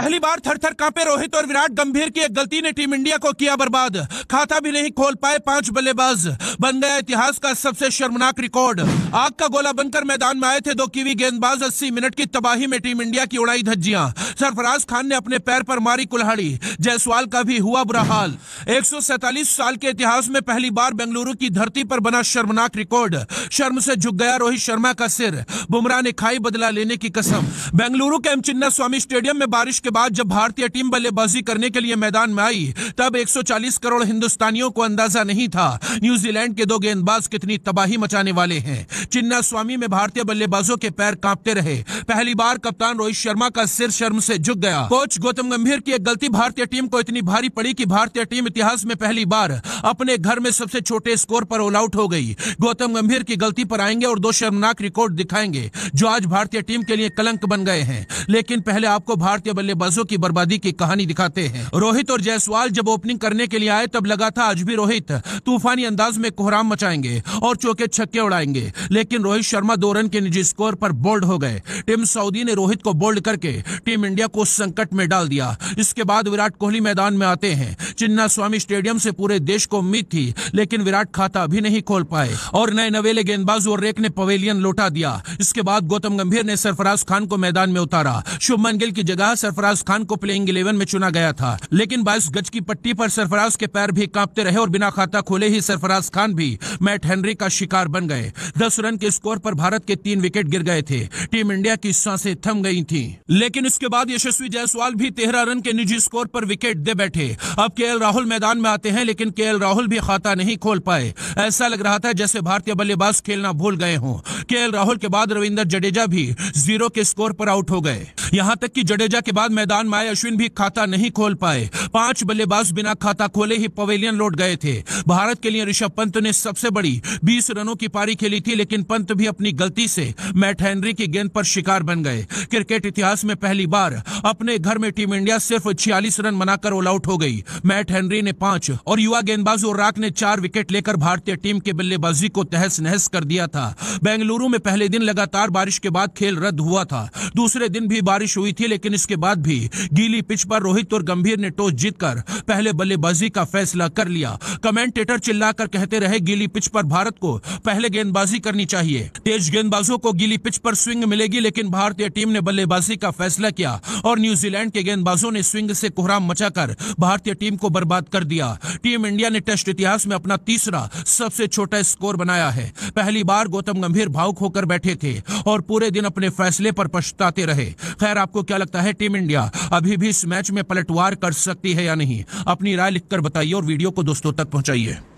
पहली बार थर थर कांपे रोहित और विराट गंभीर की एक गलती ने टीम इंडिया को किया बर्बाद खाता भी नहीं खोल पाए पांच बल्लेबाज बन गया इतिहास का सबसे शर्मनाक रिकॉर्ड आग का गोला बनकर मैदान में आए थे दो कीवी गेंदबाज अस्सी मिनट की तबाही में टीम इंडिया की उड़ाई धज्जिया सरफराज खान ने अपने पैर पर मारी कुल्हाड़ी जयसवाल का भी हुआ बुरा हाल एक साल के इतिहास में पहली बार बेंगलुरु की धरती पर बना शर्मनाक रिकॉर्ड शर्म से झुक गया रोहित शर्मा का सिर बुमराह ने खाई बदला लेने की कसम बेंगलुरु के एम चिन्ना स्वामी स्टेडियम में बारिश के के बाद जब भारतीय टीम बल्लेबाजी करने के लिए मैदान में आई तब 140 करोड़ हिंदुस्तानियों को अंदाजा नहीं था न्यूजीलैंड के दो गेंदबाज कितनी तबाही मचाने वाले हैं चिन्ना स्वामी में भारतीय बल्लेबाजों के पैर कांपते रहे पहली बार कप्तान रोहित शर्मा का सिर शर्म से झुक गया कोच गौतम गंभीर की एक गलती भारतीय टीम को इतनी भारी पड़ी की भारतीय टीम इतिहास में पहली बार अपने घर में सबसे छोटे स्कोर पर ऑल आउट हो गई गौतम गंभीर की गलती पर आएंगे और दो शर्मनाक रिकॉर्ड दिखाएंगे जो आज भारतीय टीम के लिए कलंक बन गए हैं लेकिन पहले आपको भारतीय बल्ले बल्लेबाजों की बर्बादी की कहानी दिखाते हैं रोहित और जायसवाल जब ओपनिंग करने के लिए आए तब लगा था आज भी रोहित तूफानी अंदाज में कोहराम मचाएंगे और चौके छक्के उड़ाएंगे लेकिन रोहित शर्मा दो रन के निजी स्कोर पर बोल्ड हो गए टीम सऊदी ने रोहित को बोल्ड करके टीम इंडिया को संकट में डाल दिया इसके बाद विराट कोहली मैदान में आते हैं चिन्ना स्वामी स्टेडियम से पूरे देश को उम्मीद थी लेकिन विराट खाता भी नहीं खोल पाए और नए नवेले गेंदबाज और रेक ने पवेलियन लौटा दिया इसके बाद गौतम गंभीर ने सरफराज खान को मैदान में उतारा शुभमन गिल की जगह सरफराज सरफराज खान को प्लेइंग इलेवन में चुना गया था लेकिन बाईस गज की पट्टी पर सरफराज के पैर भी कांपते रहे और बिना खाता खोले ही सरफराज खान भी मैट हेनरी का शिकार बन गए दस रन के स्कोर पर भारत के तीन विकेट गिर गए थे टीम इंडिया की सांसें थम गई थी लेकिन इसके बाद यशस्वी जायसवाल भी तेरह रन के निजी स्कोर पर विकेट दे बैठे अब के राहुल मैदान में आते हैं लेकिन के राहुल भी खाता नहीं खोल पाए ऐसा लग रहा था जैसे भारतीय बल्लेबाज खेलना भूल गए हों के राहुल के बाद रविंदर जडेजा भी जीरो के स्कोर पर आउट हो गए यहां तक कि जडेजा के बाद मैदान में आए अश्विन भी खाता नहीं खोल पाए पांच बल्लेबाज बिना खाता खोले ही पवेलियन लौट गए थे भारत के लिए ऋषभ पंत ने सबसे बड़ी बीस रनों की पारी खेली थी लेकिन पंत भी अपनी गलती से मैट हेनरी की गेंद पर शिकार बन गए क्रिकेट इतिहास में पहली बार अपने घर में टीम इंडिया सिर्फ छियालीस रन बनाकर ऑल आउट हो गई मैट हेनरी ने पांच और युवा गेंदबाज और राक ने चार विकेट लेकर भारतीय टीम के बल्लेबाजी को तहस नहस कर दिया था बेंगलुरु में पहले दिन लगातार बारिश के बाद खेल रद्द हुआ था दूसरे दिन भी बारिश बारिश हुई थी लेकिन इसके बाद भी गीली पिच पर रोहित और गंभीर ने टॉस जीतकर पहले बल्लेबाजी का फैसला कर लिया कमेंटेटर चिल्लाकर कहते रहे गीली पिच पर भारत को पहले गेंदबाजी करनी चाहिए तेज गेंदबाजों को गीली पिच पर स्विंग मिलेगी लेकिन भारतीय टीम ने बल्लेबाजी का फैसला किया और न्यूजीलैंड के गेंदबाजों ने स्विंग से कोहराम मचाकर भारतीय टीम को बर्बाद कर दिया टीम इंडिया ने टेस्ट इतिहास में अपना तीसरा सबसे छोटा स्कोर बनाया है पहली बार गौतम गंभीर भावुक होकर बैठे थे और पूरे दिन अपने फैसले पर पछताते रहे खैर खैर आपको क्या लगता है टीम इंडिया अभी भी इस मैच में पलटवार कर सकती है या नहीं अपनी राय लिखकर बताइए और वीडियो को दोस्तों तक पहुंचाइए